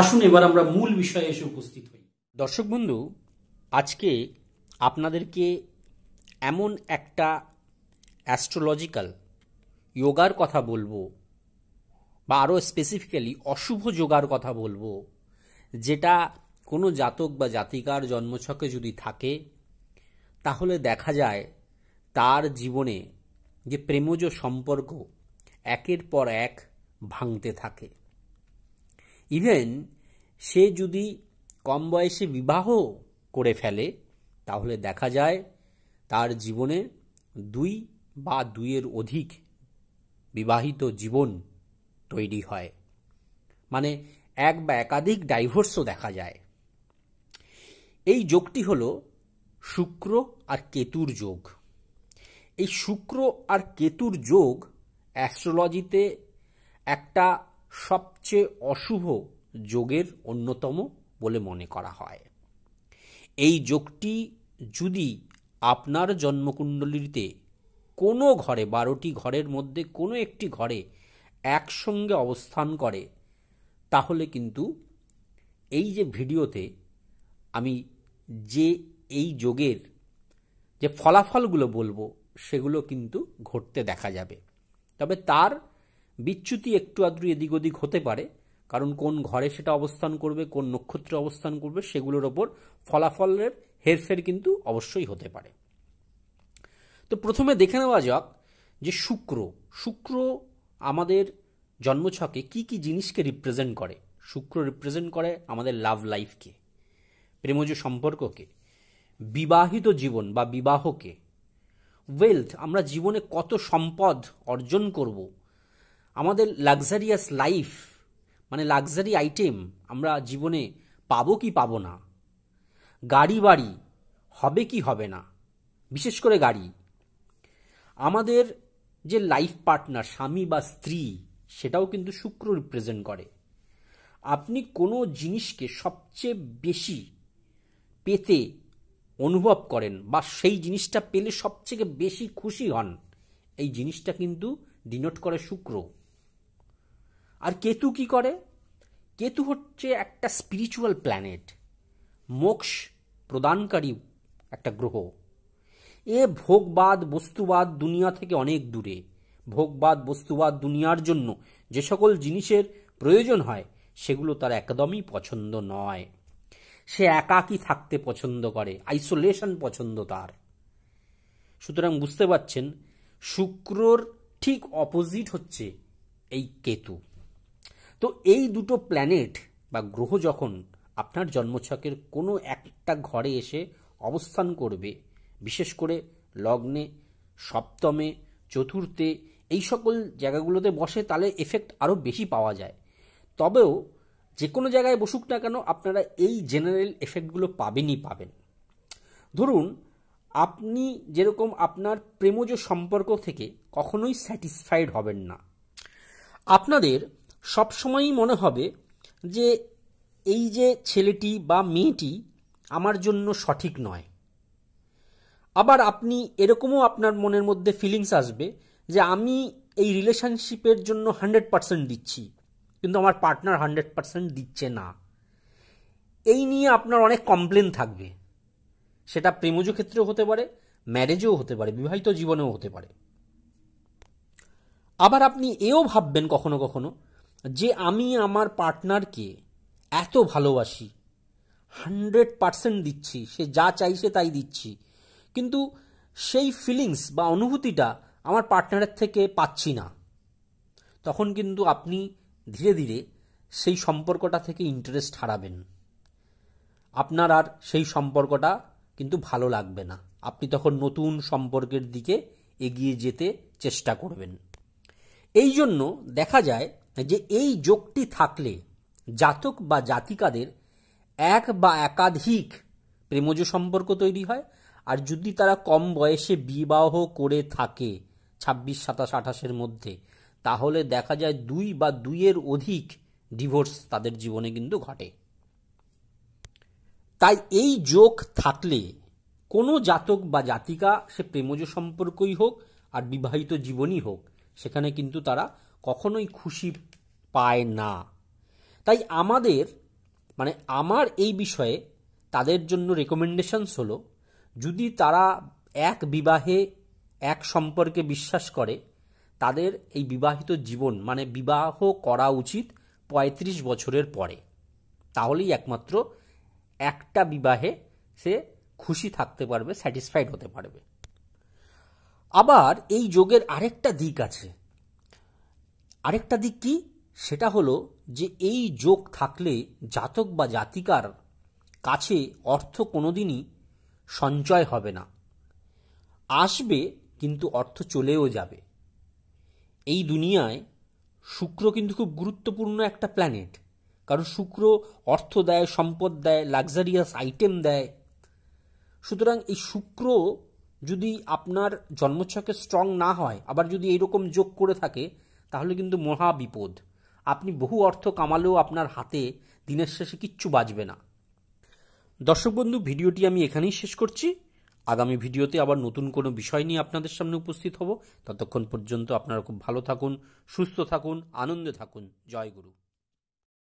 আসুন এবার আমরা মূল বিষয়ে এসে উপস্থিত হই দর্শক বন্ধু আজকে আপনাদেরকে এমন একটা অ্যাস্ট্রোলজিক্যাল যোগার কথা বলবো বা আরও স্পেসিফিক্যালি অশুভ যোগার কথা বলবো যেটা কোনো জাতক বা জাতিকার জন্মছকে যদি থাকে তাহলে দেখা যায় তার জীবনে যে প্রেমজ সম্পর্ক একের পর এক ভাঙতে থাকে ইভেন সে যদি কম বয়সে বিবাহ করে ফেলে তাহলে দেখা যায় তার জীবনে দুই বা দুইয়ের অধিক বিবাহিত জীবন তৈরি হয় মানে এক বা একাধিক ডাইভোর্সও দেখা যায় এই যোগটি হল শুক্র আর কেতুর যোগ এই শুক্র আর কেতুর যোগ অ্যাস্ট্রোলজিতে একটা সবচেয়ে অশুভ যোগের অন্যতম বলে মনে করা হয় এই যোগটি যদি আপনার জন্মকুণ্ডলীতে কোনো ঘরে বারোটি ঘরের মধ্যে কোনো একটি ঘরে একসঙ্গে অবস্থান করে তাহলে কিন্তু এই যে ভিডিওতে আমি যে এই যোগের যে ফলাফলগুলো বলবো সেগুলো কিন্তু ঘটতে দেখা যাবে তবে তার বিচ্যুতি একটু আদ্রু এদিক ওদিক হতে পারে কারণ কোন ঘরে সেটা অবস্থান করবে কোন নক্ষত্রে অবস্থান করবে সেগুলোর ওপর ফলাফলের হেরফের কিন্তু অবশ্যই হতে পারে তো প্রথমে দেখে নেওয়া যাক যে শুক্র শুক্র আমাদের জন্মছকে কি কি জিনিসকে রিপ্রেজেন্ট করে শুক্র রিপ্রেজেন্ট করে আমাদের লাভ লাইফকে প্রেমজ সম্পর্ককে বিবাহিত জীবন বা বিবাহকে ওয়েলথ আমরা জীবনে কত সম্পদ অর্জন করব আমাদের লাক্সারিয়াস লাইফ মানে লাক্সারি আইটেম আমরা জীবনে পাবো কি পাবো না গাড়ি বাড়ি হবে কি হবে না বিশেষ করে গাড়ি আমাদের যে লাইফ পার্টনার স্বামী বা স্ত্রী সেটাও কিন্তু শুক্র রিপ্রেজেন্ট করে আপনি কোনো জিনিসকে সবচেয়ে বেশি পেতে অনুভব করেন বা সেই জিনিসটা পেলে সবচেয়ে বেশি খুশি হন এই জিনিসটা কিন্তু ডিনোট করে শুক্র আর কেতু কি করে কেতু হচ্ছে একটা স্পিরিচুয়াল প্ল্যানেট মোক্ষ প্রদানকারী একটা গ্রহ এ ভোগবাদ বস্তুবাদ দুনিয়া থেকে অনেক দূরে ভোগবাদ বস্তুবাদ দুনিয়ার জন্য যে সকল জিনিসের প্রয়োজন হয় সেগুলো তার একদমই পছন্দ নয় সে একাকী থাকতে পছন্দ করে আইসোলেশন পছন্দ তার সুতরাং বুঝতে পারছেন শুক্রর ঠিক অপোজিট হচ্ছে এই কেতু তো এই দুটো প্ল্যানেট বা গ্রহ যখন আপনার জন্মছকের কোনো একটা ঘরে এসে অবস্থান করবে বিশেষ করে লগ্নে সপ্তমে চতুর্থে এই সকল জায়গাগুলোতে বসে তাহলে এফেক্ট আরও বেশি পাওয়া যায় তবেও যে কোনো জায়গায় বসুক না কেন আপনারা এই জেনারেল এফেক্টগুলো পাবেনই পাবেন ধরুন আপনি যেরকম আপনার প্রেমজ সম্পর্ক থেকে কখনোই স্যাটিসফাইড হবেন না আপনাদের সবসময়ই মনে হবে যে এই যে ছেলেটি বা মেয়েটি আমার জন্য সঠিক নয় আবার আপনি এরকমও আপনার মনের মধ্যে ফিলিংস আসবে যে আমি এই রিলেশনশিপের জন্য হান্ড্রেড পার্সেন্ট দিচ্ছি কিন্তু আমার পার্টনার হান্ড্রেড পার্সেন্ট দিচ্ছে না এই নিয়ে আপনার অনেক কমপ্লেন থাকবে সেটা প্রেমজ ক্ষেত্রেও হতে পারে ম্যারেজও হতে পারে বিবাহিত জীবনেও হতে পারে আবার আপনি এও ভাববেন কখনো কখনো যে আমি আমার পার্টনারকে এত ভালোবাসি হান্ড্রেড পার্সেন্ট দিচ্ছি সে যা চাইছে তাই দিচ্ছি কিন্তু সেই ফিলিংস বা অনুভূতিটা আমার পার্টনারের থেকে পাচ্ছি না তখন কিন্তু আপনি ধীরে ধীরে সেই সম্পর্কটা থেকে ইন্টারেস্ট হারাবেন আপনার আর সেই সম্পর্কটা কিন্তু ভালো লাগবে না আপনি তখন নতুন সম্পর্কের দিকে এগিয়ে যেতে চেষ্টা করবেন এই জন্য দেখা যায় যে এই যোগটি থাকলে জাতক বা জাতিকাদের এক বা একাধিক প্রেমজ সম্পর্ক তৈরি হয় আর যদি তারা কম বয়সে বিবাহ করে থাকে ছাব্বিশ সাতাশ আঠাশের মধ্যে তাহলে দেখা যায় দুই বা দুইয়ের অধিক ডিভোর্স তাদের জীবনে কিন্তু ঘটে তাই এই যোগ থাকলে কোনো জাতক বা জাতিকা সে প্রেমজ সম্পর্কই হোক আর বিবাহিত জীবনই হোক সেখানে কিন্তু তারা কখনোই খুশি পায় না তাই আমাদের মানে আমার এই বিষয়ে তাদের জন্য রেকমেন্ডেশনস হলো যদি তারা এক বিবাহে এক সম্পর্কে বিশ্বাস করে তাদের এই বিবাহিত জীবন মানে বিবাহ করা উচিত ৩৫ বছরের পরে তাহলেই একমাত্র একটা বিবাহে সে খুশি থাকতে পারবে স্যাটিসফাইড হতে পারবে আবার এই যোগের আরেকটা দিক আছে আরেকটা দিক কি সেটা হলো যে এই যোগ থাকলে জাতক বা জাতিকার কাছে অর্থ কোনোদিনই সঞ্চয় হবে না আসবে কিন্তু অর্থ চলেও যাবে এই দুনিয়ায় শুক্র কিন্তু খুব গুরুত্বপূর্ণ একটা প্ল্যানেট কারণ শুক্র অর্থ দেয় সম্পদ দেয় লাক্সারিয়াস আইটেম দেয় সুতরাং এই শুক্র যদি আপনার জন্মছকে স্ট্রং না হয় আবার যদি এইরকম যোগ করে থাকে তাহলে কিন্তু মহা বিপদ আপনি বহু অর্থ কামালেও আপনার হাতে দিনের শেষে কিচ্ছু বাজবে না দর্শক বন্ধু ভিডিওটি আমি এখানেই শেষ করছি আগামী ভিডিওতে আবার নতুন কোনো বিষয় নিয়ে আপনাদের সামনে উপস্থিত হব ততক্ষণ পর্যন্ত আপনারা খুব ভালো থাকুন সুস্থ থাকুন আনন্দে থাকুন জয় গুরু